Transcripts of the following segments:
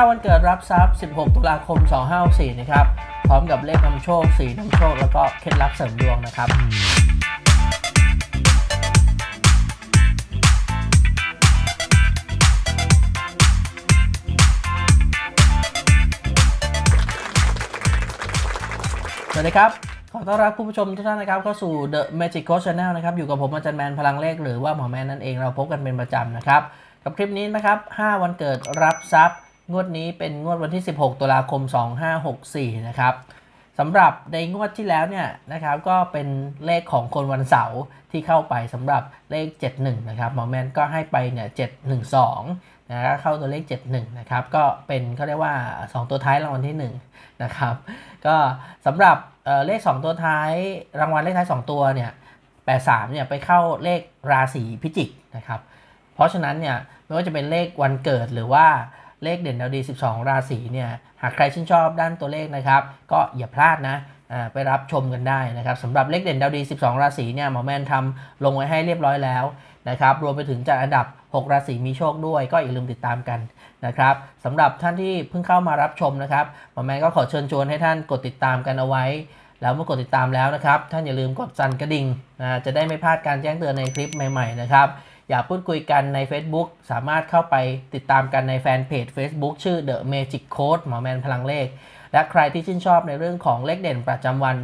5 วันเกิดรับทรัพย์ 16 ตุลาคม 2564นะครับ พร้อมกับเลขนำโชคสีนำโชค แล้วก็เคล็ดลับเสริมดวงนะครับ สวัสดีครับ ขอต้อนรับคุณผู้ชมทุกท่านนะครับเข้าสู่ The Magic Coach Channel นะครับ อยู่กับผมอาจารย์แมนพลังเลข หรือว่าหมอแมนนั่นเอง เราพบกันเป็นประจำนะครับ กับคลิปนี้นะครับ 5 วันเกิดรับทรัพย์งวดนี้เป็นงวดวันที่ 16ตุลาคม2564นะครับสำหรับในงวดที่แล้วเนี่ยนะครับก็เป็นเลขของคนวันเสาร์ที่เข้าไปสำหรับเลข 71นะครับหมอแมนก็ให้ไปเนี่ย712นะครับเข้าตัวเลข 71นะครับก็เป็นเขาเรียกว่า 2 ตัวท้ายรางวัลที่1นะครับก็สำหรับเเลข 2 ตัวท้าย รางวัลเลขท้าย 2 ตัวเนี่ย83เนี่ยไปเข้าเลขราศีพิจิกนะครับเพราะฉะนั้นเนี่ยไม่ว่าจะเป็นเลขวันเกิดหรือว่าเลขเด่นดาวดี 12 ราศีเนี่ย หากใครชื่นชอบด้านตัวเลขนะครับ ก็อย่าพลาดนะไปรับชมกันได้นะครับสำหรับเลขเด่นดาวดี 12 ราศีเนี่ยหมอแมนทำลงไว้ให้เรียบร้อยแล้วนะครับ รวมไปถึงจัดอันดับ 6 ราศีมีโชคด้วย ก็อย่าลืมติดตามกันนะครับสำหรับท่านที่เพิ่งเข้ามารับชมนะครับหมอแมนก็ขอเชิญชวนให้ท่านกดติดตามกันเอาไว้ แล้วเมื่อกดติดตามแล้วนะครับ ท่านอย่าลืมกดสั่นกระดิ่งจะได้ไม่พลาดการแจ้งเตือนในคลิปใหม่ ๆนะครับอยากพูดคุยกันใน Facebook สามารถเข้าไปติดตามกันในแฟนเพจ Facebook ชื่อ The Magic Code หมอแมนพลังเลข และใครที่ชื่นชอบในเรื่องของเลขเด่นประจำวัน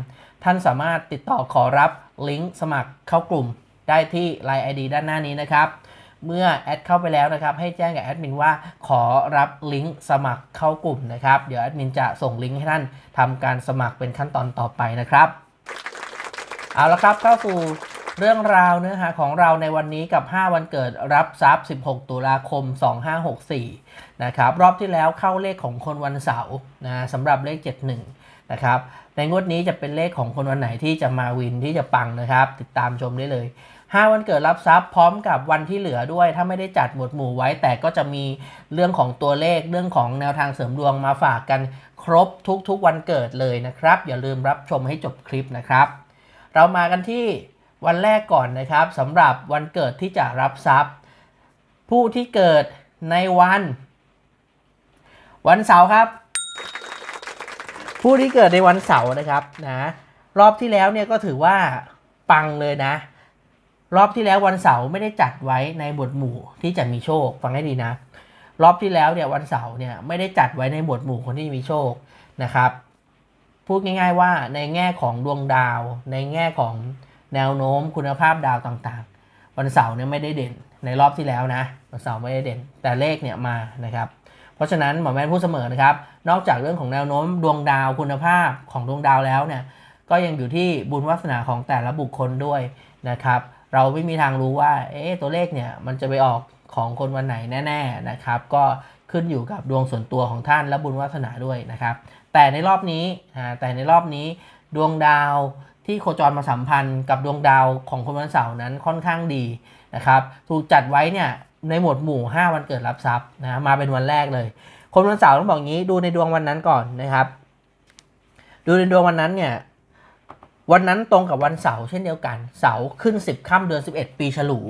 ท่านสามารถติดต่อขอรับลิงก์สมัครเข้ากลุ่มได้ที่ Line ID ด้านหน้านี้นะครับ เมื่อแอดเข้าไปแล้วนะครับ ให้แจ้งกับแอดมินว่าขอรับลิงก์สมัครเข้ากลุ่มนะครับ เดี๋ยวแอดมินจะส่งลิงก์ให้ท่านทำการสมัครเป็นขั้นตอนต่อไปนะครับเอาละครับเข้าสู่เรื่องราวเนื้อหาของเราในวันนี้กับ 5 วันเกิดรับทรัพย์ 16 ตุลาคม 2564 นะครับรอบที่แล้วเข้าเลขของคนวันเสาร์นะสำหรับเลข 71นะครับในงวดนี้จะเป็นเลขของคนวันไหนที่จะมาวินที่จะปังนะครับ ติดตามชมได้เลย 5 วันเกิดรับทรัพย์พร้อมกับวันที่เหลือด้วย ถ้าไม่ได้จัดหมวดหมู่ไว้แต่ก็จะมีเรื่องของตัวเลขเรื่องของแนวทางเสริมดวงมาฝากกันครบทุกๆวันเกิดเลยนะครับอย่าลืมรับชมให้จบคลิปนะครับ เรามากันที่วันแรกก่อนนะครับสำหรับวันเกิดที่จะรับทรัพย์ ผู้ที่เกิดในวัน วันเสาร์ครับ ผู้ที่เกิดในวันเสาร์นะครับนะรอบที่แล้วเนี่ยก็ถือว่าปังเลยนะ รอบที่แล้ววันเสาร์ไม่ได้จัดไว้ในบทหมู่ที่จะมีโชค ฟังให้ดีนะรอบที่แล้วเนี่ยวันเสาร์เนี่ยไม่ได้จัดไว้ในบทหมู่คนที่มีโชคนะครับ พูดง่าย ๆว่าในแง่ของดวงดาว ในแง่ของแนวโน้มคุณภาพดาวต่างๆ วันเสาร์เนี่ยไม่ได้เด่นในรอบที่แล้วนะ วันเสาร์ไม่ได้เด่น แต่เลขเนี่ยมานะครับ เพราะฉะนั้นหมอแม่นพูดเสมอนะครับ นอกจากเรื่องของแนวโน้มดวงดาวคุณภาพของดวงดาวแล้วเนี่ย ก็ยังอยู่ที่บุญวาสนาของแต่ละบุคคลด้วยนะครับ เราไม่มีทางรู้ว่าเอ๊ะตัวเลขเนี่ยมันจะไปออกของคนวันไหนแน่ๆนะครับ ก็ขึ้นอยู่กับดวงส่วนตัวของท่านและบุญวาสนาด้วยนะครับ แต่ในรอบนี้แต่ในรอบนี้ดวงดาวที่โคจรมาสัมพันธ์กับดวงดาวของคนวันเสาร์นั้นค่อนข้างดีนะครับ ถูกจัดไว้เนี่ยในหมวดหมู่ 5 วันเกิดรับทรัพย์นะมาเป็นวันแรกเลยคนวันเสาร์ต้องบอกงี้ดูในดวงวันนั้นก่อนนะครับ ดูในดวงวันนั้นเนี่ยวันนั้นตรงกับวันเสาร์เช่นเดียวกัน เสาร์ขึ้น 10ค่ำเดือน 11 ปีฉลู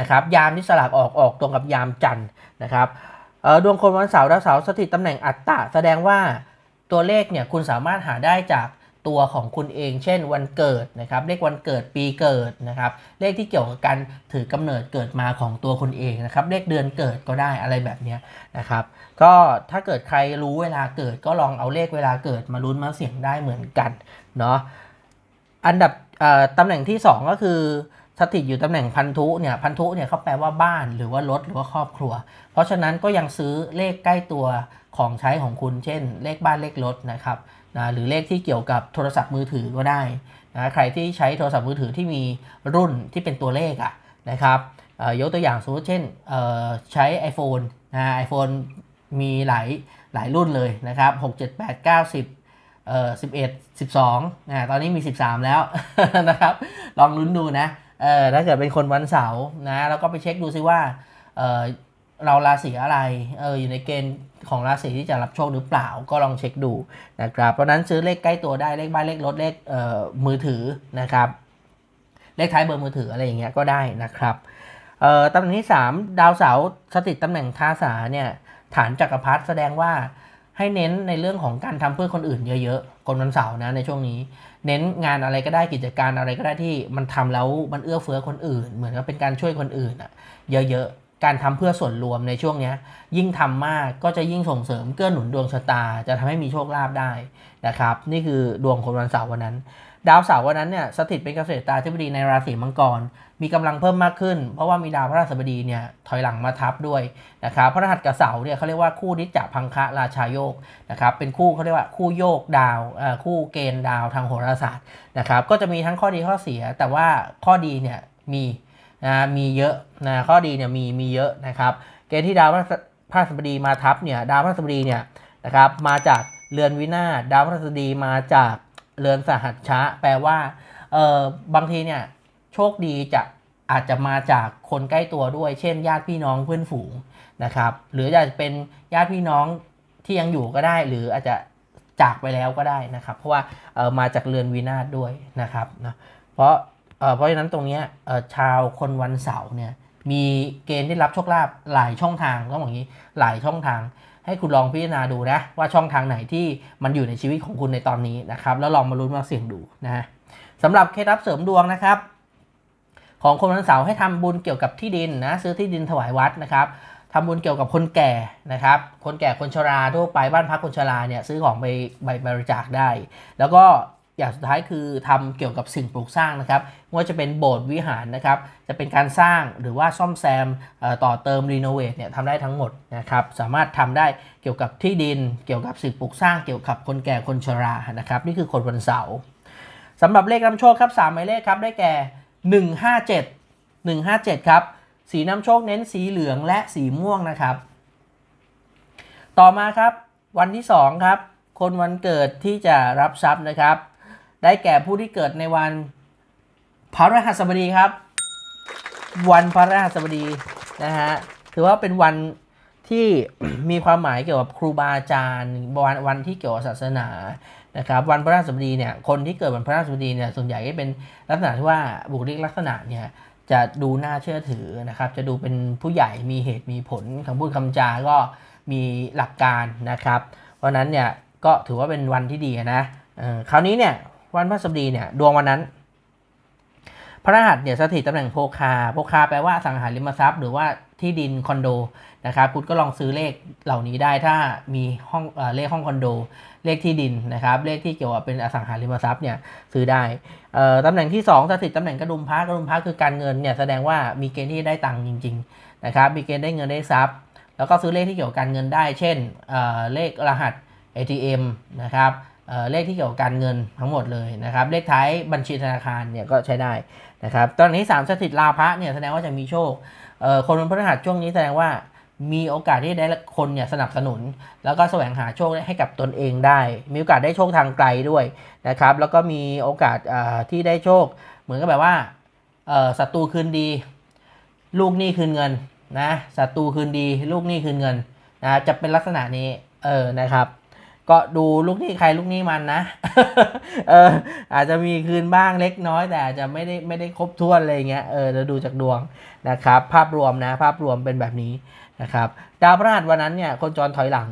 นะครับยามที่สลากออกออกตรงกับยามจันทร์นะครับดวงคนวันเสาร์ดาวเสาร์สถิตตำแหน่งอัตตะแสดงว่าตัวเลขเนี่ยคุณสามารถหาได้จากตัวของคุณเองเช่นวันเกิดนะครับ เลขวันเกิดปีเกิดนะครับ เลขที่เกี่ยวกับการถือกำเนิดเกิดมาของตัวคุณเองนะครับ เลขเดือนเกิดก็ได้อะไรแบบนี้นะครับ ก็ถ้าเกิดใครรู้เวลาเกิดก็ลองเอาเลขเวลาเกิดมาลุ้นมาเสี่ยงได้เหมือนกันเนาะอันดับตำแหน่งที่ 2 ก็คือ สถิตอยู่ตำแหน่งพันธุเนี่ยพันธุเนี่ยเขาแปลว่าบ้านหรือว่ารถหรือว่าครอบครัว เพราะฉะนั้นก็ยังซื้อเลขใกล้ตัวของใช้ของคุณเช่น เลขบ้านเลขรถนะครับนะหรือเลขที่เกี่ยวกับโทรศัพท์มือถือก็ได้นะใครที่ใช้โทรศัพท์มือถือที่มีรุ่นที่เป็นตัวเลขอะนะครับยกตัวอย่างสมมติเช่นใช้ iPhone นะ iPhone มีหลายหลายรุ่นเลยนะครับ6 7 8 9 10เอ่อ11 12นะตอนนี้มี 13 แล้วนะครับลองลุ้นดูนะเออถ้าเกิดเป็นคนวันเสาร์นะแล้วก็ไปเช็คดูซิว่าเออเราราศีอะไรเอออยู่ในเกณฑ์ของราศีที่จะรับโชคหรือเปล่า ก็ลองเช็คดูนะครับเพราะนั้นซื้อเลขใกล้ตัวได้เลขบ้านเลขรถเลขเอ่อมือถือนะครับ เลขท้ายเบอร์มือถืออะไรอย่างเงี้ยก็ได้นะครับเอ่อตำแหน่งที่3ดาวเสาร์สถิตตำแหน่งท่าสาเนี่ยฐานจักรพรรดิแสดงว่าให้เน้นในเรื่องของการทำเพื่อคนอื่นเยอะๆ คนวันเสาร์นะในช่วงนี้ เน้นงานอะไรก็ได้กิจการอะไรก็ได้ที่มันทำแล้วมันเอื้อเฟื้อคนอื่น เหมือนกับเป็นการช่วยคนอื่นอะเยอะ ๆการทำเพื่อส่วนรวมในช่วงนี้ยิ่งทำมากก็จะยิ่งส่งเสริมเกื้อหนุนดวงชะตา จะทำให้มีโชคลาภได้นะครับนี่คือดวงคนวันเสาร์วันนั้น ดาวเสาร์วันนั้นเนี่ยสถิตเป็นเกษตรตาธิบดีในราศีมังกรมีกำลังเพิ่มมากขึ้นเพราะว่ามีดาวพระราศบดีเนี่ยถอยหลังมาทับด้วยนะครับพระรหัสกับเสาร์เนี่ยเขาเรียกว่าคู่นิจจพังคะราชาโยกนะครับเป็นคู่เขาเรียกว่าคู่โยกดาวคู่เกณฑ์ดาวทางโหราศาสตร์นะครับก็จะมีทั้งข้อดีข้อเสีย แต่ว่าข้อดีเนี่ยมีนะมีเยอะนะข้อดีเนี่ยมีมีเยอะนะครับ เกณฑ์ที่ดาวพระสบดีมาทับเนี่ย ดาวพระสบดีเนี่ยนะครับ มาจาก เรือนวินาศ ดาวพระสบดีมาจากเรือนสหัชชะ แปลว่า เออบางทีเนี่ย โชคดีจะอาจจะมาจากคนใกล้ตัวด้วย เช่น ญาติพี่น้องเพื่อนฝูงนะครับ หรืออาจจะเป็นญาติพี่น้องที่ยังอยู่ก็ได้ หรืออาจจะจากไปแล้วก็ได้นะครับ เพราะว่าเออมาจากเรือนวินาศด้วยนะครับนะเพราะเพราะฉะนั้นตรงนี้ชาวคนวันเสาร์เนี่ยมีเกณฑ์ได้รับโชคลาภหลายช่องทางต้องบอกงี้หลายช่องทาง ให้คุณลองพิจารณาดูนะว่าช่องทางไหนที่มันอยู่ในชีวิตของคุณในตอนนี้นะครับ แล้วลองมาลุ้นมาเสี่ยงดูนะะสำหรับเคล็ดลับเสริมดวงนะครับ ของคนวันเสาร์ให้ทำบุญเกี่ยวกับที่ดินนะ ซื้อที่ดินถวายวัดนะครับทำบุญเกี่ยวกับคนแก่นะครับ คนแก่คนชราทั่วไปบ้านพักคนชราเนี่ย ซื้อของไปใบบริจาคได้ แล้วก็อย่างสุดท้ายคือทำเกี่ยวกับสิ่งปลูกสร้างนะครับ ไม่ว่าจะเป็นโบสถ์วิหารนะครับ จะเป็นการสร้างหรือว่าซ่อมแซมต่อเติมรีโนเวทเนี่ยทำได้ทั้งหมดนะครับ สามารถทำได้เกี่ยวกับที่ดินเกี่ยวกับสิ่งปลูกสร้าง เกี่ยวกับคนแก่คนชรานะครับนี่คือคนวันเสาร์สำหรับเลขนำโชคครับ3หมายเลขครับได้แก่ 157 157 ครับ สีนำโชคเน้นสีเหลืองและสีม่วงนะครับ ต่อมาครับวันที่2ครับคนวันเกิดที่จะรับทรัพย์นะครับได้แก่ผู้ที่เกิดในวันพระรหัสบดีครับ วันพระรหัสบดีนะฮะถือว่าเป็นวันที่มีความหมายเกี่ยวกับครูบาอาจารย์วันวันที่เกี่ยวกับศาสนานะครับ วันพระราชบดีเนี่ยคนที่เกิดวันพระราชบดีเนี่ยส่วนใหญ่ก็เป็นลักษณะที่ว่าบุคลิกลักษณะเนี่ยจะดูน่าเชื่อถือนะครับ จะดูเป็นผู้ใหญ่มีเหตุมีผลคำพูดคำจา ก็มีหลักการนะครับ เพราะนั้นเนี่ยก็ถือว่าเป็นวันที่ดีนะคราวนี้เนี่ยวันพฤหัสบดีเนี่ยดวงวันนั้น พระรหัสเนี่ยสถิตตำแหน่งโพคาโพคาแปลว่าสังหาริมทรัพย์ หรือว่าที่ดินคอนโดนะครับคุณก็ลองซื้อเลขเหล่านี้ได้ถ้ามีห้องเลขห้องคอนโดเลขที่ดินนะครับเลขที่เกี่ยวกับเป็นอสังหาริมทรัพย์เนี่ยซื้อได้ตำแหน่งที่ 2 สถิตตำแหน่งกระดุมพระกระดุมพระคือการเงินเนี่ยแสดงว่ามีเกณฑ์ที่ได้ตังค์จริงๆนะครับมีเกณฑ์ได้เงินได้ทรัพย์ แล้วก็ซื้อเลขที่เกี่ยวกับการเงินได้ เช่นเเลขรหัส ATM นะครับเลขที่เกี่ยวกับการเงินทั้งหมดเลยนะครับ เลขท้ายบัญชีธนาคารเนี่ยก็ใช้ได้นะครับ ตอนนี้ 3 สถิตลาภะเนี่ยแสดงว่าจะมีโชคคนวันพฤหัสช่วงนี้แสดงว่า มีโอกาสที่ได้คนเนี่ยสนับสนุน แล้วก็แสวงหาโชคให้กับตนเองได้ มีโอกาสได้โชคทางไกลด้วยนะครับ แล้วก็มีโอกาสที่ได้โชค เหมือนกับแบบว่าศัตรูคืนดี ลูกหนี้คืนเงินนะศัตรูคืนดีลูกหนี้คืนเงินนะจะเป็นลักษณะนี้เออนะครับก็ดูลูกนี้ใครลูกนี้มันนะ เอออาจจะมีคืนบ้างเล็กน้อยแต่อาจจะไม่ได้ไม่ได้ครบถ้วนอะไรเงี้ย เออจะดูจากดวงนะครับ ภาพรวมนะภาพรวมเป็นแบบนี้นะครับ ดาวพฤหัสวันนั้นเนี่ยคนจรถอยหลัง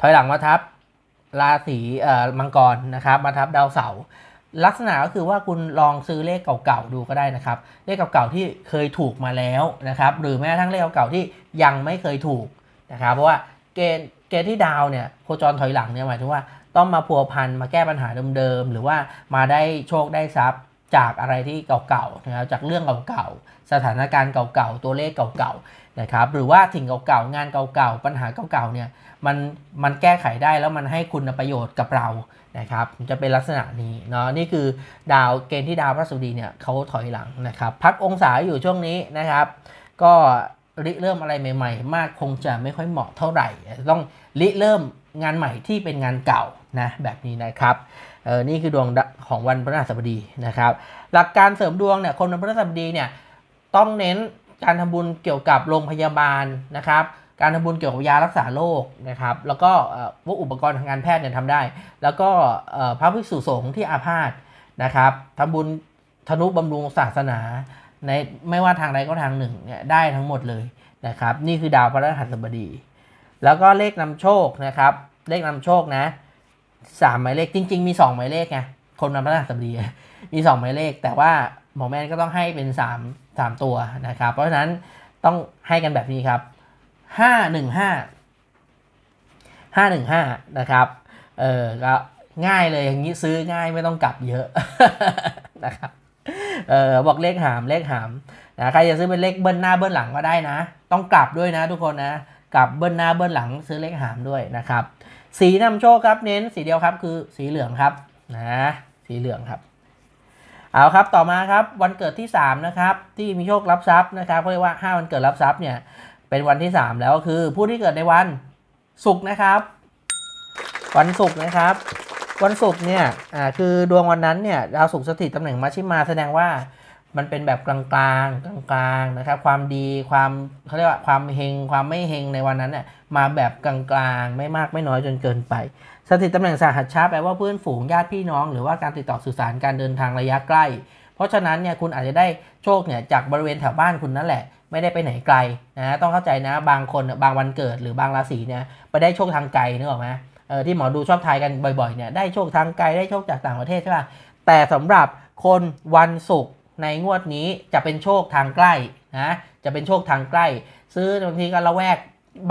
ถอยหลังมาทับ ราศีเอ่อมังกรนะครับ มาทับดาวเสาร์ลักษณะก็คือว่าคุณลองซื้อเลขเก่าๆดูก็ได้นะครับเลขเก่าๆ ที่เคยถูกมาแล้วนะครับ หรือแม้กระทั่งเลขเก่าๆที่ยังไม่เคยถูกนะครับ เพราะว่าเกณฑ์เก์ที่ดาวเนี่ยโคจรถอยหลังเนี่ยหมายถึงว่าต้องมาพัวพันมาแก้ปัญหาเดิมๆหรือว่ามาได้โชคได้ทรัพย์จากอะไรที่เก่าๆนะครับจากเรื่องเก่าๆ สถานการณ์เก่าๆ ตัวเลขเก่าๆนะครับ หรือว่าสิ่งเก่าๆ งานเก่าๆ ปัญหาเก่าๆเนี่ยมันมันแก้ไขได้แล้วมันให้คุณประโยชน์กับเรานะครับจะเป็นลักษณะนี้เนาะนี่คือดาวเกณฑ์ที่ดาวพระศุดีเนี่ยเขาถอยหลังนะครับ พักองศาอยู่ช่วงนี้นะครับก็ริเริ่มอะไรใหม่ๆ มากคงจะไม่ค่อยเหมาะเท่าไหร่ ต้องริเริ่มงานใหม่ที่เป็นงานเก่านะแบบนี้นะครับเออนี่คือดวงของวันพฤหัสบดีนะครับ หลักการเสริมดวงเนี่ยคนวันพฤหัสบดีเนี่ยต้องเน้นการทำบุญเกี่ยวกับโรงพยาบาลนะครับ การทำบุญเกี่ยวกับยารักษาโรคนะครับ แล้วก็พวกอุปกรณ์ทางการแพทย์เนี่ยทำได้ แล้วก็พระภิกษุสงฆ์ที่อาพาธนะครับทำบุญธนุบำรุงศาสนาในไม่ว่าทางใดก็ทางหนึ่งเนี่ยได้ทั้งหมดเลยนะครับ นี่คือดาวพระรหัสบดี แล้วก็เลขนำโชคนะครับ เลขนำโชคนะสามหมายเลขจริงๆมีสองหมายเลขไงคนนำพระรหัสบดีมีสองหมายเลขแต่ว่าหมอแม่ก็ต้องให้เป็นสามสามตัวนะครับ เพราะฉะนั้นต้องให้กันแบบนี้ครับห้าหนึ่งห้าห้าหนึ่งห้านะครับเออก็ง่ายเลยอย่างนี้ซื้อง่ายไม่ต้องกลับเยอะนะครับเออบอกเลขหามเลขหามนะใครจะซื้อเป็นเลขเบิ้ลหน้าเบิ้ลหลังก็ได้นะ ต้องกลับด้วยนะทุกคนนะกลับเบิ้ลหน้าเบิ้ลหลังซื้อเลขหามด้วยนะครับ สีนำโชคครับ เน้นสีเดียวครับคือสีเหลืองครับนะสีเหลืองครับเอาครับต่อมาครับวันเกิดที่3นะครับที่มีโชครับทรัพย์นะครับเขาเรียกว่า 5 วันเกิดรับทรัพย์เนี่ยเป็นวันที่3แล้วก็คือผู้ที่เกิดในวันศุกร์นะครับ วันศุกร์นะครับวันศุกร์เนี่ย อ่า คือดวงวันนั้นเนี่ยดาวศุกร์สถิตตำแหน่งมัชชิมาแสดงว่ามันเป็นแบบกลางๆกลางๆนะครับความดีความเขาเรียกว่าความเฮงความไม่เฮงในวันนั้นเนี่ยมาแบบกลางๆ ไม่มากไม่น้อยจนเกิน ไปสถิตตำแหน่งสหัสชาแปลว่า เพื่อนฝูงญาติพี่น้องหรือว่าการติดต่อสื่อสารการเดินทางระยะใกล้ เพราะฉะนั้นเนี่ยคุณอาจจะได้โชคเนี่ยจากบริเวณแถวบ้านคุณนั่นแหละ ไม่ได้ไปไหนไกลนะต้องเข้าใจนะบางคนบางวันเกิดหรือบางราศีเนี่ยไปได้โชคทางไกลนึกออกไหมที่หมอดูชอบทายกันบ่อย ๆเนี่ยได้โชคทางไกลได้โชคจากต่างประเทศใช่ป่ะแต่สำหรับคนวันศุกร์ในงวดนี้จะเป็นโชคทางใกล้นะจะเป็นโชคทางใกล้ ซื้อบางทีก็ละแวก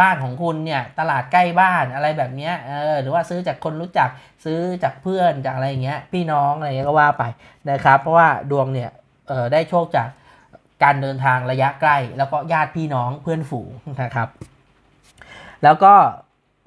บ้านของคุณเนี่ยตลาดใกล้บ้านอะไรแบบนี้เออหรือว่าซื้อจากคนรู้จักซื้อจากเพื่อนจากอะไรอย่างเงี้ยพี่น้องอะไรเงี้ยก็ว่าไปนะครับ เพราะว่าดวงเนี่ยเออได้โชคจากการเดินทางระยะใกล้แล้วก็ญาติพี่น้องเพื่อนฝูงนะครับ แล้วก็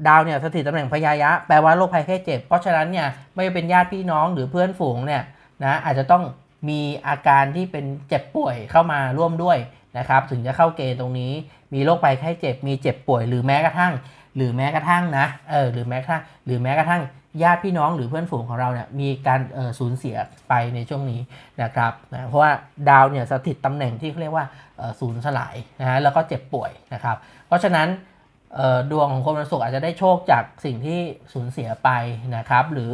ดาวเนี่ยสถิตตำแหน่งพยายะ แปลว่าโรคภัยแค่เจ็บ เพราะฉะนั้นเนี่ยไม่ว่าเป็นญาติพี่น้องหรือเพื่อนฝูงเนี่ยนะอาจจะต้องมีอาการที่เป็นเจ็บป่วยเข้ามาร่วมด้วยนะครับถึงจะเข้าเกณฑ์ตรงนี้มีโรคภัยแค่เจ็บ มีเจ็บป่วย หรือแม้กระทั่งหรือแม้กระทั่งนะเออหรือแม้กระทั่งหรือแม้กระทั่งญาติพี่น้องหรือเพื่อนฝูงของเราเนี่ยมีการเออสูญเสียไปในช่วงนี้นะครับนะเพราะว่าดาวเนี่ยสถิตตำแหน่งที่เขาเรียกว่าศูนย์สลายนะฮะแล้วก็เจ็บป่วยนะครับ เพราะฉะนั้นดวงของคนวันศุกร์อาจจะได้โชคจากสิ่งที่สูญเสียไปนะครับ หรือ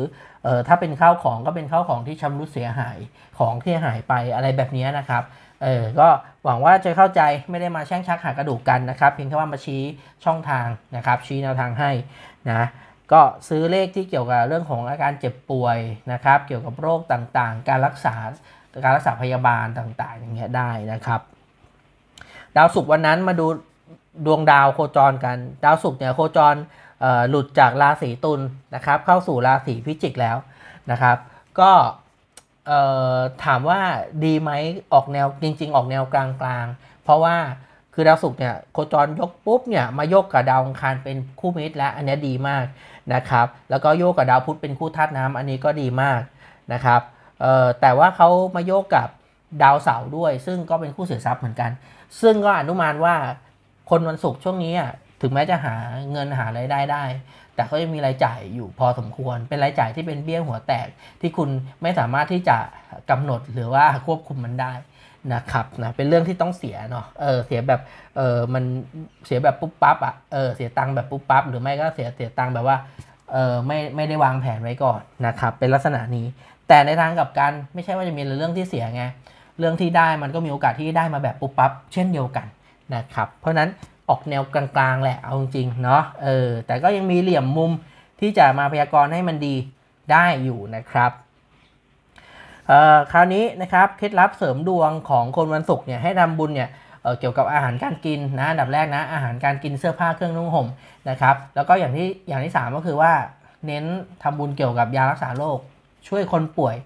ถ้าเป็นข้าวของก็เป็นข้าวของที่ชำรุดเสียหายของที่หายไปอะไรแบบนี้นะครับก็หวังว่าจะเข้าใจไม่ได้มาแช่งชักหากระดูกกันนะครับเพียงแค่ว่ามาชี้ช่องทางนะครับชี้แนวทางให้นะก็ซื้อเลขที่เกี่ยวกับเรื่องของอาการเจ็บป่วยนะครับ เกี่ยวกับโรคต่างๆ การรักษาการรักษาพยาบาลต่างๆ อย่างเงี้ยได้นะครับดาวศุกร์วันนั้นมาดูดวงดาวโคจรกันดาวศุกร์เนี่ยโคจรหลุดจากราศีตุลนะครับ เข้าสู่ราศีพิจิกแล้วนะครับ ก็ถามว่าดีไหมออกแนวจริงๆ ออกแนวกลางกลางเพราะว่าคือดาวศุกร์เนี่ยโคจรยกปุ๊บเนี่ยมาโยกกับดาวอังคารเป็นคู่มิตรและอันนี้ดีมากนะครับแล้วก็โยก กับดาวพุธเป็นคู่ธาตุน้ำ อันนี้ก็ดีมากนะครับแต่ว่าเขามาโยกกับดาวเสาร์ด้วย ซึ่งก็เป็นคู่เสียทรัพย์เหมือนกัน ซึ่งก็อนุมานว่าคนวันศุกร์ช่วงนี้อ่ะถึงแม้จะหาเงินหารายได้ได้ แต่ก็ยังมีรายจ่ายอยู่พอสมควร เป็นรายจ่ายที่เป็นเบี้ยหัวแตก ที่คุณไม่สามารถที่จะกำหนดหรือว่าควบคุมมันได้นะครับนะเป็นเรื่องที่ต้องเสียเนาะเออเสียแบบเออมันเสียแบบปุ๊บปั๊บอ่ะเออเสียตังค์แบบปุ๊บปั๊บหรือไม่ก็เสียเสียตังค์แบบว่าเออไม่ไม่ได้วางแผนไว้ก่อนนะครับ เป็นลักษณะนี้ แต่ในทางกับการไม่ใช่ว่าจะมีเรื่องที่เสียไงเรื่องที่ได้มันก็มีโอกาสที่ได้มาแบบปุ๊บปั๊บเช่นเดียวกันนะครับ เพราะนั้นออกแนวกลาง ๆ แหละ เอาจริงเนาะ เออ แต่ก็ยังมีเหลี่ยมมุมที่จะมาพยากรณ์ให้มันดีได้อยู่นะครับ เอ่อ คราวนี้นะครับ เคล็ดลับเสริมดวงของคนวันศุกร์เนี่ย ให้ทำบุญเนี่ยเเกี่ยวกับอาหารการกินนะอันดับแรกนะ อาหารการกินเสื้อผ้าเครื่องนุ่งห่มนะครับ แล้วก็อย่างที่อย่างที่3ก็คือว่าเน้นทำบุญเกี่ยวกับยารักษาโรคช่วยคนป่วย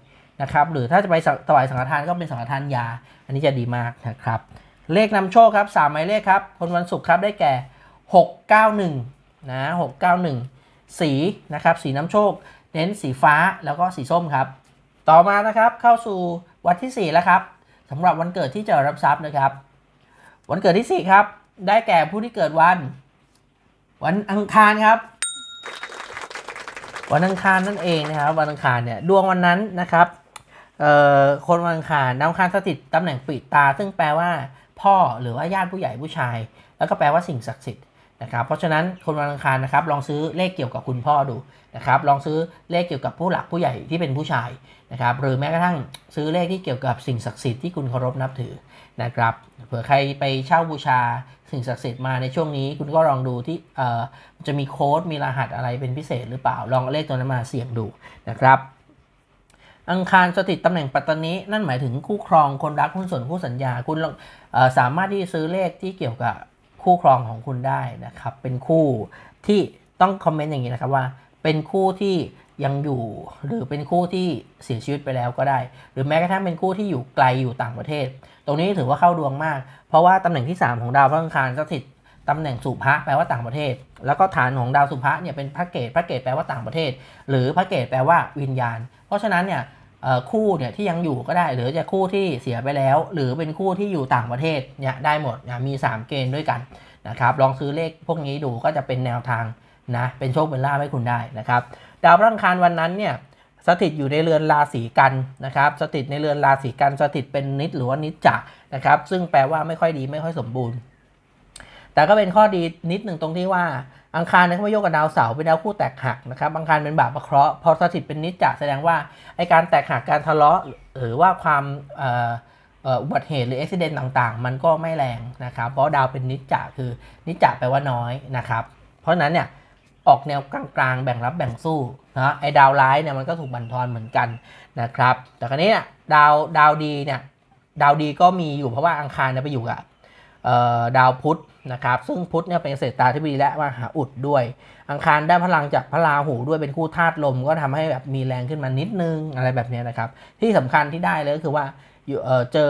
นะครับ หรือถ้าจะไปถวายสังฆทานก็เป็นสังฆทานยา อันนี้จะดีมากนะครับเลขนำโชคครับ3หมายเลขครับคนวันศุกร์ครับได้แก่ 691นะ691 สีนะครับสีนำโชค เน้นสีฟ้าแล้วก็สีส้มครับ ต่อมานะครับเข้าสู่วันที่ 4 แล้วครับสำหรับวันเกิดที่จะรับทรัพย์นะครับ วันเกิดที่4ครับได้แก่ผู้ที่เกิดวัน วันอังคารครับวันอังคารนั่นเองนะครับวันอังคารเนี่ยดวงวันนั้นนะครับคนวันอังคารดาวคารสถิตตำแหน่งปีตา ซึ่งแปลว่าพ่อ หรือว่าญาติผู้ใหญ่ผู้ชาย แล้วก็แปลว่าสิ่งศักดิ์สิทธิ์นะครับเพราะฉะนั้นคนวันอังคารนะครับลองซื้อเลขเกี่ยวกับคุณพ่อดูนะครับ ลองซื้อเลขเกี่ยวกับผู้หลักผู้ใหญ่ที่เป็นผู้ชายนะครับหรือแม้กระทั่งซื้อเลขที่เกี่ยวกับสิ่งศักดิ์สิทธิ์ที่คุณเคารพนับถือนะครับ เผื่อใครไปเช่าบูชาสิ่งศักดิ์สิทธิ์มาในช่วงนี้ คุณก็ลองดูที่เอ่อจะมีโค้ดมีรหัสอะไรเป็นพิเศษ หรือเปล่าลองเลขตัวนั้นมาเสี่ยงดูนะครับอังคารสถิตตำแหน่งปัตตานีนั่นหมายถึงคู่ครองคนรักคุณนส่วนคู่สัญญาคุณสามารถที่ซื้อเลขที่เกี่ยวกับคู่ครองของคุณได้นะครับเป็นคู่ที่ต้องคอมเมนต์อย่างนี้นะครับว่า เป็นคู่ที่ยังอยู่หรือเป็นคู่ที่เสียชีวิตไปแล้วก็ได้ หรือแม้กระทั่งเป็นคู่ที่อยู่ไกลอยู่ต่างประเทศ ตรงนี้ถือว่าเข้าดวงมาก เพราะว่าตำแหน่งที่3ของดาวพระอังคารสถิตตำแหน่งสุภะแปลว่าต่างประเทศแล้วก็ฐานของดาวสุภะเนี่ยเป็นพระเกตพระเกตแปลว่าต่างประเทศ หรือพระเกตแปลว่าวิญญาณ เพราะฉะนั้นเนี่ยคู่เนี่ยที่ยังอยู่ก็ได้ หรือจะคู่ที่เสียไปแล้ว หรือเป็นคู่ที่อยู่ต่างประเทศเนี่ยได้หมดนะมี 3 เกณฑ์ด้วยกันนะครับ ลองซื้อเลขพวกนี้ดูก็จะเป็นแนวทางนะเป็นโชคเป็นลาภให้คุณได้นะครับ ดาวพระังคารวันนั้นเนี่ยสถิตอยู่ในเรือนราศีกันนะครับสถิตในเรือนราศีกันสถิตเป็นนิดหรือว่านิจจะนะครับ ซึ่งแปลว่าไม่ค่อยดีไม่ค่อยสมบูรณ์ แต่ก็เป็นข้อดีนิดหนึ่งตรงที่ว่าอังคารเนี่ยเขาไปโยกกับดาวเสาร์เป็นดาวคู่แตกหักนะครับอังคารเป็นบาปประเคราะห์พอสถิตเป็นนิจจะแสดงว่าไอการแตกหักการทะเลาะหรือว่าความอุบัติเหตุหรืออุบิเหตุต่างๆ มันก็ไม่แรงนะครับ เพราะดาวเป็นนิจจะคือนิจจะแปลว่าน้อยนะครับ เพราะฉะนั้นเนี่ยออกแนวกลางๆแบ่งรับแบ่งสู้นะไอดาวร้ายเนี่ยมันก็ถูกบั่นทอนเหมือนกันนะครับ แต่ครั้นี้ดาวดาวดีเนี่ยดาวดีก็มีอยู่เพราะว่าอังคารเนี่ยไปอยู่กับดาวพุธนะครับ ซึ่งพุธเนี่ยเป็นเศรษฐาธิบดีและมหาอุดด้วย อังคารได้พลังจากพระราหูด้วยเป็นคู่ธาตุลม ก็ทำให้แบบมีแรงขึ้นมานิดนึงอะไรแบบนี้นะครับ ที่สำคัญที่ได้เลยก็คือว่าเจอ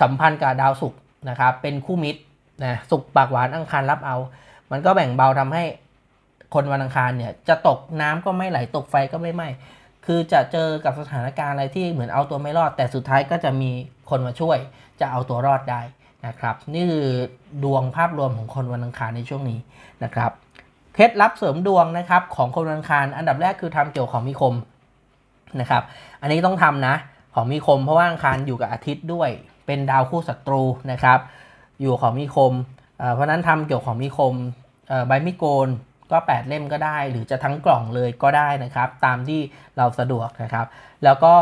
สัมพันธ์กับดาวศุกร์นะครับเป็นคู่มิตรนะศุกร์ปากหวานอังคารรับเอา มันก็แบ่งเบาทำให้คนวันอังคารเนี่ย จะตกน้ำก็ไม่ไหลตกไฟก็ไม่ไหม้ คือจะเจอกับสถานการณ์อะไรที่เหมือนเอาตัวไม่รอด แต่สุดท้ายก็จะมีคนมาช่วยจะเอาตัวรอดได้นะครับนี่คือดวงภาพรวมของคนวันอังคารในช่วงนี้นะครับเคล็ดลับเสริมดวงนะครับของคนวันอังคารอันดับแรกคือทำเกี่ยวของมีคมนะครับอันนี้ต้องทำนะของมีคมเพราะว่าอังคารอยู่กับอาทิตย์ด้วย เป็นดาวคู่ศัตรูนะครับ อยู่ของมีคม เพราะนั้นทำเกี่ยวของมีคมใบมิโกนก็8เล่มก็ได้ หรือจะทั้งกล่องเลยก็ได้นะครับ ตามที่เราสะดวกนะครับ แล้วก็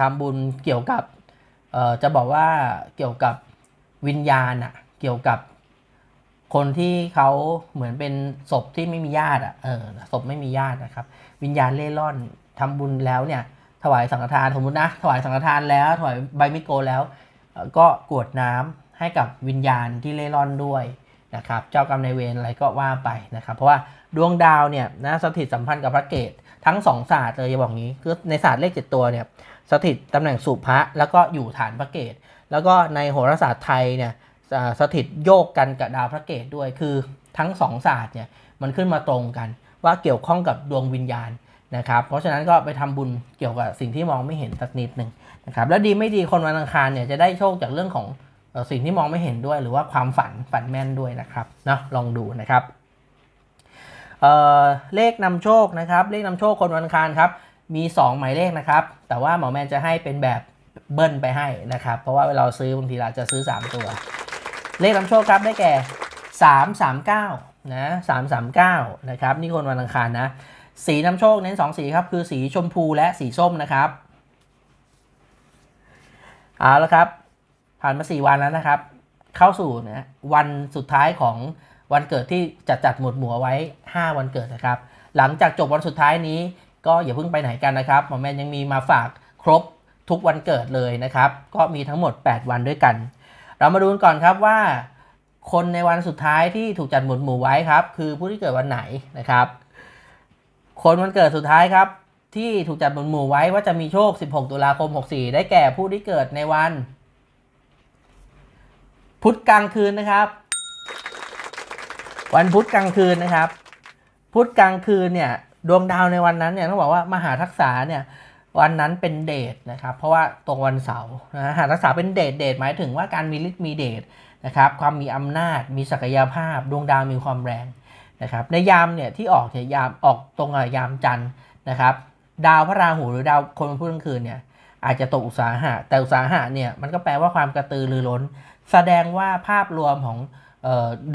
ทำบุญเกี่ยวกับจะบอกว่าเกี่ยวกับวิญญาณอะเกี่ยวกับคนที่เขาเหมือนเป็นศพที่ไม่มีญาติอะเออศพไม่มีญาตินะครับ วิญญาณเล่ร่อนทำบุญแล้วเนี่ย ถวายสังฆทานสมมตินะถวายสังฆทานแล้ว ถวายใบมิโกแล้ว ก็กวดน้ำให้กับวิญญาณที่เล่ร่อนด้วยนะครับ เจ้ากรรมนายเวรอะไรก็ว่าไปนะครับ เพราะว่าดวงดาวเนี่ยนะสถิตสัมพันธ์กับพระเกศทั้งสองศาสตร์เลยจะบอกงี้คือในศาสตร์เลขเจ็ดตัวเนี่ย สถิตตำแหน่งสุภะแล้วก็อยู่ฐานพระเกศแล้วก็ในโหราศาสตร์ไทยเนี่ยสถิตโยกกันกับดาวพระเกตด้วย คือทั้งสองศาสตร์เนี่ยมันขึ้นมาตรงกันว่าเกี่ยวข้องกับดวงวิญญาณนะครับ เพราะฉะนั้นก็ไปทำบุญเกี่ยวกับสิ่งที่มองไม่เห็นสักนิดหนึ่งนะครับแล้วดีไม่ดีคนวันอังคารเนี่ยจะได้โชคจากเรื่องของสิ่งที่มองไม่เห็นด้วย หรือว่าความฝันฝันแม่นด้วยนะครับเนาะลองดูนะครับเเลขนำโชคนะครับ เลขนำโชคคนวันอังคารครับมี 2 หมายเลขนะครับ แต่ว่าหมอแมนจะให้เป็นแบบเบิ้ลไปให้นะครับ เพราะว่าเวลาซื้อบางทีเราจะซื้อ 3 ตัว เลขนำโชคครับได้แก่ 339นะ339นะครับนี่คนวันอังคารนะสีนำโชคเน้น 2 สีครับคือสีชมพูและสีส้มนะครับเอาละครับ ผ่านมา4วันแล้วนะครับ เข้าสู่นะวันสุดท้ายของวันเกิดที่จัดจัดหมวดหมู่ไว้ 5 วันเกิดนะครับ หลังจากจบวันสุดท้ายนี้ก็อย่าเพิ่งไปไหนกันนะครับหมอแมนยังมีมาฝากครบทุกวันเกิดเลยนะครับ ก็มีทั้งหมด 8 วันด้วยกัน เรามาดูกันก่อนครับว่า คนในวันสุดท้ายที่ถูกจัดหมุดหมู่ไว้ครับ คือผู้ที่เกิดวันไหนนะครับ คนวันเกิดสุดท้ายครับ ที่ถูกจัดหมุดหมู่ไว้ว่าจะมีโชค 16 ตุลาคม 64 ได้แก่ผู้ที่เกิดในวัน พุธกลางคืนนะครับ วันพุธกลางคืนนะครับ พุธกลางคืนเนี่ยดวงดาวในวันนั้นเนี่ยต้องบอกว่ามหาทักษะเนี่ยวันนั้นเป็นเดทนะครับ เพราะว่าตรงวันเสาร์นะหากรักษาเป็นเดทเดทหมายถึงว่าการมีฤทธิ์มีเดทนะครับความมีอำนาจมีศักยภาพดวงดาวมีความแรงนะครับในยามเนี่ยที่ออกเนี่ยยามออกตรงยามจันทร์นะครับดาวพระราหูหรือดาวคนพูดกลางคืนเนี่ยอาจจะตกอุตสาหะ แต่อุตสาหะเนี่ยมันก็แปลว่าความกระตือรือร้น แสดงว่าภาพรวมของ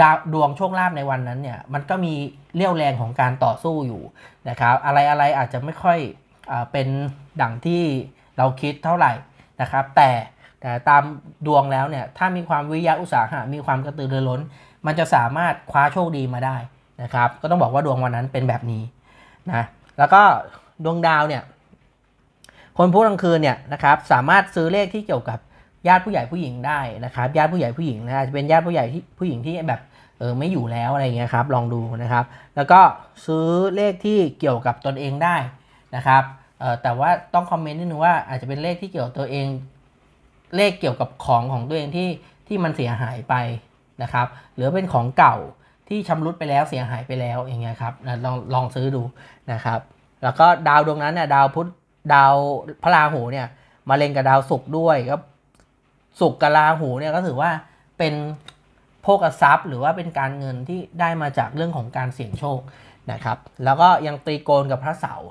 ดาวดวงโชคลาภในวันนั้นเนี่ยมันก็มีเรี่ยวแรงของการต่อสู้อยู่นะครับอะไรอะไรอาจจะไม่ค่อยเป็นดังที่เราคิดเท่าไหร่นะครับ แต่แต่ตามดวงแล้วเนี่ยถ้ามีความวิยาอุตสาหะมีความกระตือรือร้น มันจะสามารถคว้าโชคดีมาได้นะครับ ก็ต้องบอกว่าดวงวันนั้นเป็นแบบนี้นะแล้วก็ดวงดาวเนี่ยคนพูดกลางคืนเนี่ยนะครับ สามารถซื้อเลขที่เกี่ยวกับญาติผู้ใหญ่ผู้หญิงได้นะครับ ญาติผู้ใหญ่ผู้หญิงนะจะเป็นญาติผู้ใหญ่ที่ผู้หญิงที่แบบเออไม่อยู่แล้วอะไรเงี้ยครับลองดูนะครับ แล้วก็ซื้อเลขที่เกี่ยวกับตนเองได้นะครับแต่ว่าต้องคอมเมนต์นิดนึงว่าอาจจะเป็นเลขที่เกี่ยวตัวเอง เลขเกี่ยวกับของของตัวเองที่ที่มันเสียหายไปนะครับ หรือเป็นของเก่าที่ชำรุดไปแล้วเสียหายไปแล้วอย่างเงี้ยครับลองลองซื้อดูนะครับ แล้วก็ดาวดวงนั้นเนี่ยดาวพุธดาวพระราหูเนี่ยมาเล็งกับดาวศุกร์ด้วยก็ศุกร์กับราหูเนี่ยก็ถือว่าเป็นโภกทรัพย์ หรือว่าเป็นการเงินที่ได้มาจากเรื่องของการเสี่ยงโชคนะครับ แล้วก็ยังตีโกนกับพระเสาร์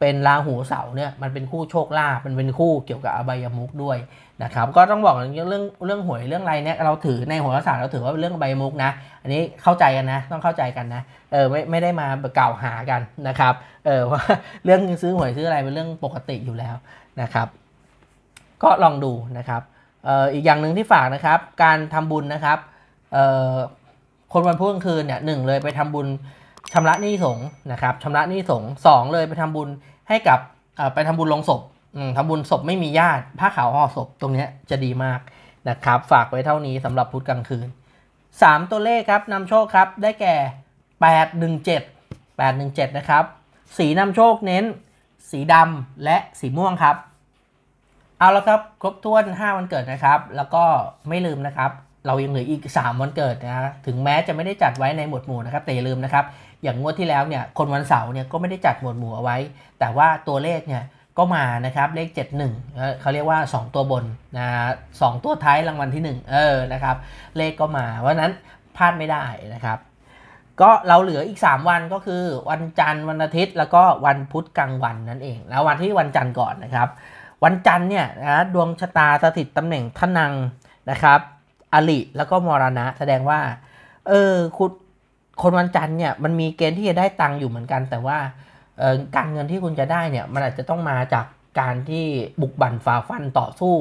เป็นราหูเสาเนี่ยมันเป็นคู่โชคลาภมันเป็นคู่เกี่ยวกับอบายมุกด้วยนะครับ ก็ต้องบอกเรื่องเรื่องหวยเรื่องอะไรเนี่ยเราถือในหัวศาสตร์เราถือว่าเป็นเรื่องอบายมุกนะอันนี้เข้าใจกันนะต้องเข้าใจกันนะเออไม่ไม่ได้มาเก่าหากันนะครับเออว่าเรื่องซื้อหวยซื้ออะไรเป็นเรื่องปกติอยู่แล้วนะครับ ก็ลองดูนะครับเอออีกอย่างหนึ่งที่ฝากนะครับการทำบุญนะครับเออคนวันพุธกลางคืนเนี่ยหนึ่งเลยไปทำบุญชำระหนี้สงนะครับชำระหนี้สงสองเลยไปทำบุญให้กับไปทำบุญลงศพทำบุญศพไม่มีญาติ ผ้าขาวห่อศพตรงนี้จะดีมากนะครับ ฝากไว้เท่านี้สำหรับพุธกลางคืน 3 ตัวเลขครับนำโชคครับได้แก่ 817 817 นะครับ สีนำโชคเน้น สีดำและสีม่วงครับ เอาละครับครบถ้วน 5 วันเกิดนะครับ แล้วก็ไม่ลืมนะครับ เรายังเหลืออีก 3 วันเกิดนะถึงแม้จะไม่ได้จัดไว้ในหมวดหมู่นะครับแต่อย่าลืมนะครับอย่างงวดที่แล้วเนี่ยคนวันเสาร์เนี่ยก็ไม่ได้จัดหมวดหมู่เอาไว้ แต่ว่าตัวเลขเนี่ยก็มานะครับเลข71เขาเรียกว่า 2 ตัวบนนะสตัวท้ายรางวัลที่ 1 เออนะครับเลขก็มาวันนั้นพลาดไม่ได้นะครับ ก็เราเหลืออีก 3 วันก็คือวันจันทร์วันอาทิตย์แล้วก็วันพุธกลางวันนั่นเอง แล้ววันที่วันจันทร์ก่อนนะครับ วันจันทร์เนี่ยนะดวงชะตาสถิตตำแหน่งทนังนะครับอลิแล้วก็มรณะ แสดงว่าเออคุณคนวันจันทร์เนี่ยมันมีเกณฑ์ที่จะได้ตังค์อยู่เหมือนกัน แต่ว่าการเงินที่คุณจะได้เนี่ยมันอาจจะต้องมาจากการที่บุกบั่นฝ่าฟันต่อสู้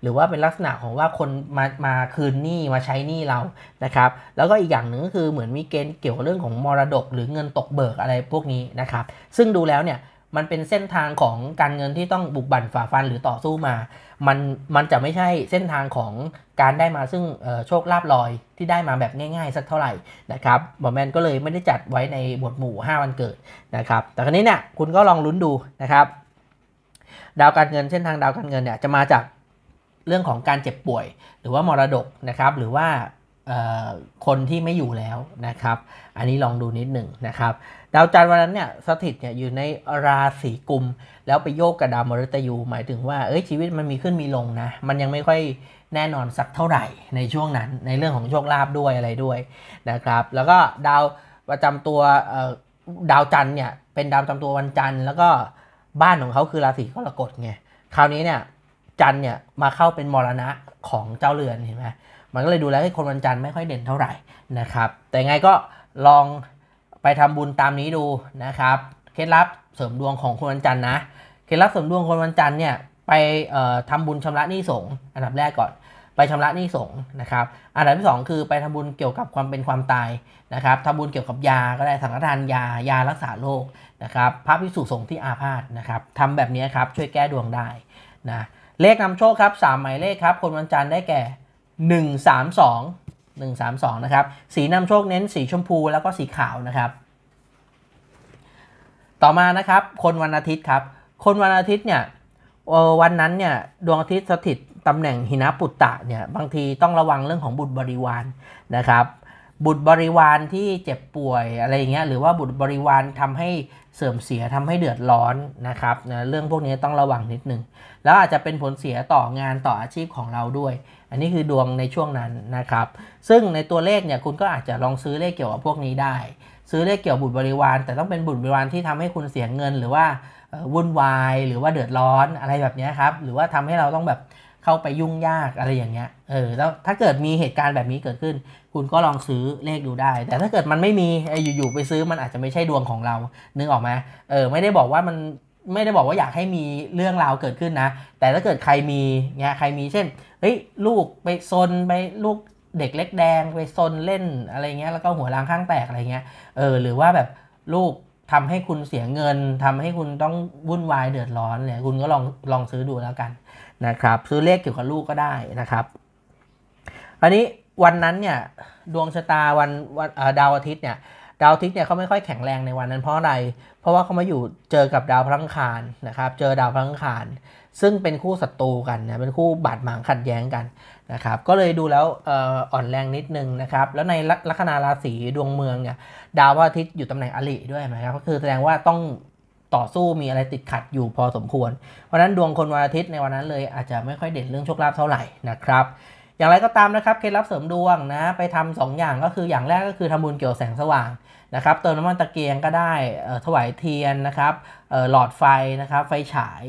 หรือว่าเป็นลักษณะของว่าคนมามาคืนหนี้มาใช้หนี้เรานะครับ แล้วก็อีกอย่างหนึ่งก็คือเหมือนมีเกณฑ์เกี่ยวกับเรื่องของมรดก หรือเงินตกเบิกอะไรพวกนี้นะครับ ซึ่งดูแล้วเนี่ยมันเป็นเส้นทางของการเงินที่ต้องบุกบั่นฝ่าฟันหรือต่อสู้มามันมันจะไม่ใช่เส้นทางของการได้มาซึ่งโชคลาภลอยที่ได้มาแบบง่ายๆ สักเท่าไหร่นะครับบอมแมนก็เลยไม่ได้จัดไว้ในบทหมู่ 5 วันเกิดนะครับ แต่ครั้นี้เนี่ยคุณก็ลองลุ้นดูนะครับ ดาวการเงินเส้นทางดาวการเงินเนี่ยจะมาจากเรื่องของการเจ็บป่วยหรือว่ามรดกนะครับ หรือว่าคนที่ไม่อยู่แล้วนะครับ อันนี้ลองดูนิดหนึ่งนะครับ ดาวจันทร์วันนั้นเนี่ยสถิตเนี่ยอยู่ในราศีกุมแล้วไปโยกกับดาวมฤตยูหมายถึงว่าเอ้ยชีวิตมันมีขึ้นมีลงนะมันยังไม่ค่อยแน่นอนสักเท่าไหร่ในช่วงนั้น ในเรื่องของโชคลาภด้วยอะไรด้วยนะครับ แล้วก็ดาวประจำตัวดาวจันทร์เนี่ยเป็นดาวประจำตัววันจันทร์ แล้วก็บ้านของเขาคือราศีกรกฎไงคราวนี้เนี่ยจันทร์เนี่ยมาเข้าเป็นมรณะของเจ้าเรือนเห็นไหมมันก็เลยดูแล้วให้คนวันจันทร์ไม่ค่อยเด่นเท่าไหร่นะครับ แต่ไงก็ลองไปทำบุญตามนี้ดูนะครับ เคล็ดลับเสริมดวงของคนวันจันทร์นะ เคล็ดลับเสริมดวงคนวันจันทร์เนี่ยไปทำบุญชำระหนี้สงอันดับแรกก่อน ไปชำระหนี้สงนะครับ อันดับที่ 2 คือ ไปทำบุญเกี่ยวกับความเป็นความตายนะครับทำบุญเกี่ยวกับยาก็ได้สังฆทานยายารักษาโรคนะครับ พระภิกษุสงฆ์ที่อาพาธนะครับทำแบบนี้ครับช่วยแก้ดวงได้นะ เลขนำโชคครับ3หมายเลขครับคนวันจันทร์ได้แก่132 132นะครับสีนำโชคเน้นสีชมพูแล้วก็สีขาวนะครับ ต่อมานะครับคนวันอาทิตย์ครับ คนวันอาทิตย์เนี่ยวันนั้นเนี่ยดวงอาทิตย์สถิตตำแหน่งหินาปุตตะเนี่ยบางทีต้องระวังเรื่องของบุตรบริวารนะครับ บุตรบริวารที่เจ็บป่วยอะไรอย่างเงี้ยหรือว่าบุตรบริวารทำให้เสื่อมเสียทำให้เดือดร้อนนะครับนะเรื่องพวกนี้ต้องระวังนิดนึงแล้วอาจจะเป็นผลเสียต่องานต่ออาชีพของเราด้วยอันนี้คือดวงในช่วงนั้นนะครับ ซึ่งในตัวเลขเนี่ยคุณก็อาจจะลองซื้อเลขเกี่ยวกับพวกนี้ได้ ซื้อเลขเกี่ยวบุตรบริวาร แต่ต้องเป็นบุตรบริวารที่ทำให้คุณเสียเงิน หรือว่าวุ่นวายหรือว่าเดือดร้อนอะไรแบบนี้ครับ หรือว่าทำให้เราต้องแบบเข้าไปยุ่งยากอะไรอย่างเงี้ย เออแล้วถ้าเกิดมีเหตุการณ์แบบนี้เกิดขึ้น คุณก็ลองซื้อเลขดูได้ แต่ถ้าเกิดมันไม่มีอยู่ๆไปซื้อมันอาจจะไม่ใช่ดวงของเรานึกออกไหมเออไม่ได้บอกว่ามันไม่ได้บอกว่าอยากให้มีเรื่องราวเกิดขึ้นนะ แต่ถ้าเกิดใครมีเงี้ยใครมีเช่นเฮ้ยลูกไปซนไปลูกเด็กเล็กแดงไปซนเล่นอะไรเงี้ยแล้วก็หัวล้างข้างแตกอะไรเงี้ยเออหรือว่าแบบลูกทำให้คุณเสียเงิน ทำให้คุณต้องวุ่นวายเดือดร้อนเนี่ยคุณก็ลองลองซื้อดูแล้วกันนะครับซื้อเลขเกี่ยวกับลูกก็ได้นะครับอันนี้วันนั้นเนี่ย ดวงชะตาวันวันดาวอาทิตย์เนี่ยดาวอาทิตย์เนี่ยเขาไม่ค่อยแข็งแรงในวันนั้นเพราะอะไร เพราะว่าเขามาอยู่เจอกับดาวพลังคารนะครับเจอดาวพลังคารซึ่งเป็นคู่ศัตรูกันนะ เป็นคู่บาดหมางขัดแย้งกันนะครับ ก็เลยดูแล้วอ่อนแรงนิดนึงนะครับ แล้วในลัคนาราศีดวงเมืองเนี่ยดาวพระอาทิตย์อยู่ตำแหน่งอริด้วยนะครับ ก็คือแสดงว่าต้องต่อสู้มีอะไรติดขัดอยู่พอสมควร เพราะนั้นดวงคนวันอาทิตย์ในวันนั้นเลยอาจจะไม่ค่อยเด่นเรื่องโชคลาภเท่าไหร่นะครับ อย่างไรก็ตามนะครับเคล็ดลับเสริมดวงนะไปทำ 2 อย่างก็คืออย่างแรกก็คือทำบุญเกี่ยวแสงสว่างนะครับเติมน้ำมันตะเกียงก็ได้ถวายเทียนนะครับหลอดไฟนะครับ ไฟฉาย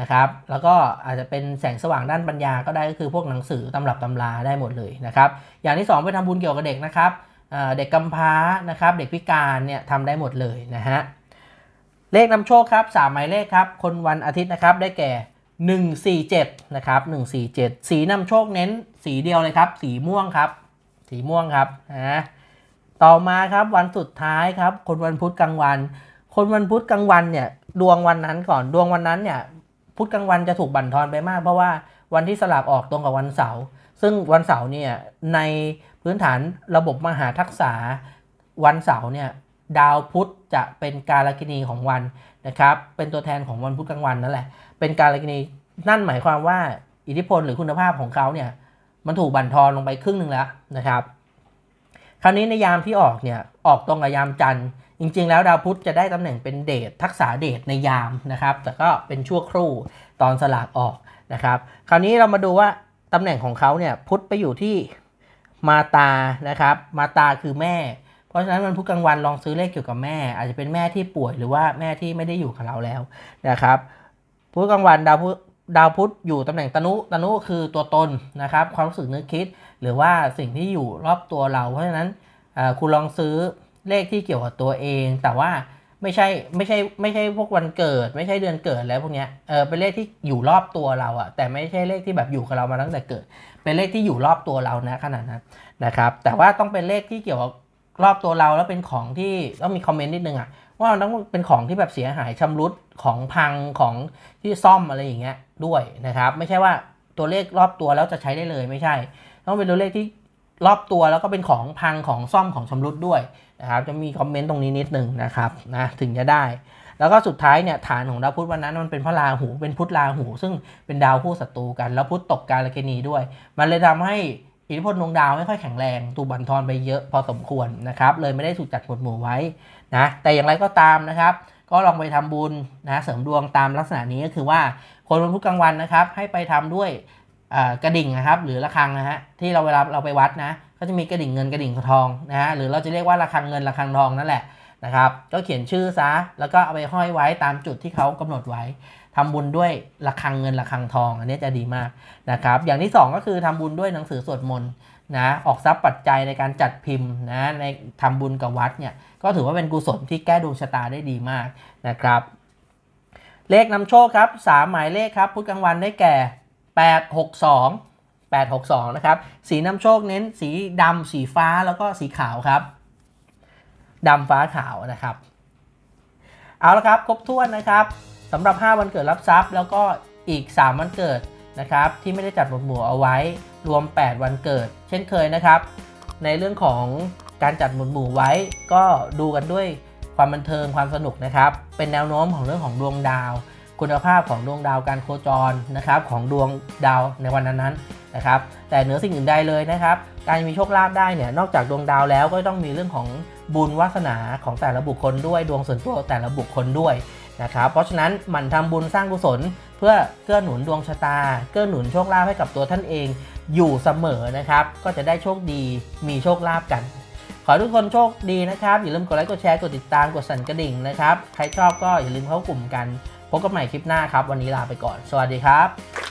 นะครับ แล้วก็อาจจะเป็นแสงสว่างด้านปัญญาก็ได้ก็คือพวกหนังสือตำรับตำราได้หมดเลยนะครับ อย่างที่2ไปทำบุญเกี่ยวกับเด็กนะครับเด็กกำพร้านะครับ เด็กพิการเนี่ยทำได้หมดเลยนะฮะ เลขนำโชคครับ3หมายเลขครับ คนวันอาทิตย์นะครับ ได้แก่ 147นะครับ147 สีนำโชคเน้นสีเดียวเลยครับ สีม่วงครับ สีม่วงครับนะต่อมาครับวันสุดท้ายครับ คนวันพุธกลางวัน คนวันพุธกลางวันเนี่ย ดวงวันนั้นก่อนดวงวันนั้นเนี่ยพุธกลางวันจะถูกบั่นทอนไปมาก เพราะว่าวันที่สลากออกตรงกับวันเสาร์ ซึ่งวันเสาร์เนี่ยในพื้นฐานระบบมหาทักษะวันเสาร์เนี่ยดาวพุธจะเป็นกาลกินีของวันนะครับ เป็นตัวแทนของวันพุธกลางวันนั่นแหละ เป็นกาลกินีนั่นหมายความว่าอิทธิพลหรือคุณภาพของเขาเนี่ยมันถูกบั่นทอนลงไปครึ่งหนึ่งแล้วนะครับ คราวนี้ในยามที่ออกเนี่ยออกตรงกับยามจันทร์จริง ๆ แล้ว ดาวพุธจะได้ตำแหน่งเป็นเดททักษะเดทในยามนะครับแต่ก็เป็นชั่วครู่ตอนสลากออกนะครับ คราวนี้เรามาดูว่าตำแหน่งของเขาเนี่ยพุธไปอยู่ที่มาตานะครับมาตาคือแม่ เพราะฉะนั้นมันพุธกลางวันลองซื้อเลขเกี่ยวกับแม่ อาจจะเป็นแม่ที่ป่วยหรือว่าแม่ที่ไม่ได้อยู่กับเราแล้วนะครับพุธกลางวันดาวพุธดาวพุธอยู่ตำแหน่งตนุตนุคือตัวตนนะครับ ความรู้สึกนึกคิดหรือว่าสิ่งที่อยู่รอบตัวเรา เพราะฉะนั้นคุณลองซื้อเลขที่เกี่ยวกับตัวเองแต่ว่าไม่ใช่ไม่ใช่ไม่ใช่พวกวันเกิดไม่ใช่เดือนเกิดแล้วพวกเนี้ยเออเป็นเลขที่อยู่รอบตัวเราอะแต่ไม่ใช่เลขที่แบบอยู่กับเรามาตั้งแต่เกิดเป็นเลขที่อยู่รอบตัวเรานะขนาดนั้นนะครับ แต่ว่าต้องเป็นเลขที่เกี่ยวกับรอบตัวเรา แล้วเป็นของที่ต้องมีคอมเมนต์นิดนึงอะว่าต้องเป็นของที่แบบเสียหายชำรุดของพังของที่ซ่อมอะไรอย่างเงี้ยด้วยนะครับ ไม่ใช่ว่าตัวเลขรอบตัวแล้วจะใช้ได้เลย ไม่ใช่ ต้องเป็นตัวเลขที่รอบตัวแล้วก็เป็นของพังของซ่อมของชำรุดด้วยนะครับจะมีคอมเมนต์ตรงนี้นิดหนึ่งนะครับนะถึงจะได้ แล้วก็สุดท้ายเนี่ยฐานของดาวพุธวันนั้นมันเป็นพระราหู เป็นพุธราหู ซึ่งเป็นดาวคู่ศัตรูกัน แล้วพุธตกการลกณีด้วย มันเลยทำให้อิทธิพลดวงดาวไม่ค่อยแข็งแรงถูกบันทอนไปเยอะพอสมควรนะครับ เลยไม่ได้สุดจัดหมวดหมู่ไว้นะแต่อย่างไรก็ตามนะครับ ก็ลองไปทำบุญนะเสริมดวงตามลักษณะนี้ก็คือว่าคนวันพุธกลางวันนะครับ ให้ไปทำด้วยกระดิ่งนะครับ หรือระฆังนะฮะที่เราเวลาเราไปวัดนะก็จะมีกระดิ่งเงินกระดิ่งทองนะฮะหรือเราจะเรียกว่าระฆังเงินระฆังทองนั่นแหละนะครับ ก็เขียนชื่อซะแล้วก็เอาไปห้อยไว้ตามจุดที่เขากำหนดไว้ ทำบุญด้วยระฆังเงินระฆังทอง อันนี้จะดีมากนะครับ อย่างที่ 2 ก็คือทำบุญด้วยหนังสือสวดมนต์นะออกทรัพย์ปัจจัยในการจัดพิมพ์นะในทำบุญกับวัดเนี่ยก็ถือว่าเป็นกุศลที่แก้ดวงชะตาได้ดีมากนะครับ เลขนำโชคครับ3หมายเลขครับ พุทธกลางวันได้แก่8 6 2 862 นะครับ สีนำโชคเน้นสีดำสีฟ้า แล้วก็สีขาวครับดำฟ้า ขาว นะครับ เอาละครับ ครบถ้วนนะครับ สำหรับ 5 วันเกิดรับทรัพย์ แล้วก็อีก 3 วันเกิดนะครับ ที่ไม่ได้จัดหมวดหมู่เอาไว้ รวม 8 วันเกิด เช่นเคยนะครับ ในเรื่องของการจัดหมวดหมู่ไว้ ก็ดูกันด้วยความบันเทิง ความสนุกนะครับ เป็นแนวโน้มของเรื่องของดวงดาวคุณภาพของดวงดาวการโคจรนะครับของดวงดาวในวันนั้นๆนะครับแต่เหนือสิ่งอื่นใดเลยนะครับการมีโชคลาภได้เนี่ยนอกจากดวงดาวแล้วก็ต้องมีเรื่องของบุญวาสนาของแต่ละบุคคลด้วยดวงส่วนตัวแต่ละบุคคลด้วยนะครับเพราะฉะนั้นหมั่นทำบุญสร้างกุศลเพื่อเกื้อหนุนดวงชะตา เกื้อหนุนโชคลาภให้กับตัวท่านเอง อยู่เสมอนะครับก็จะได้โชคดีมีโชคลาภกัน ขอทุกคนโชคดีนะครับอย่าลืมกดไลค์กดแชร์กดติดตามกดสั่นกระดิ่งนะครับใครชอบก็อย่าลืมเข้ากลุ่มกันพบกันใหม่คลิปหน้าครับ วันนี้ลาไปก่อนสวัสดีครับ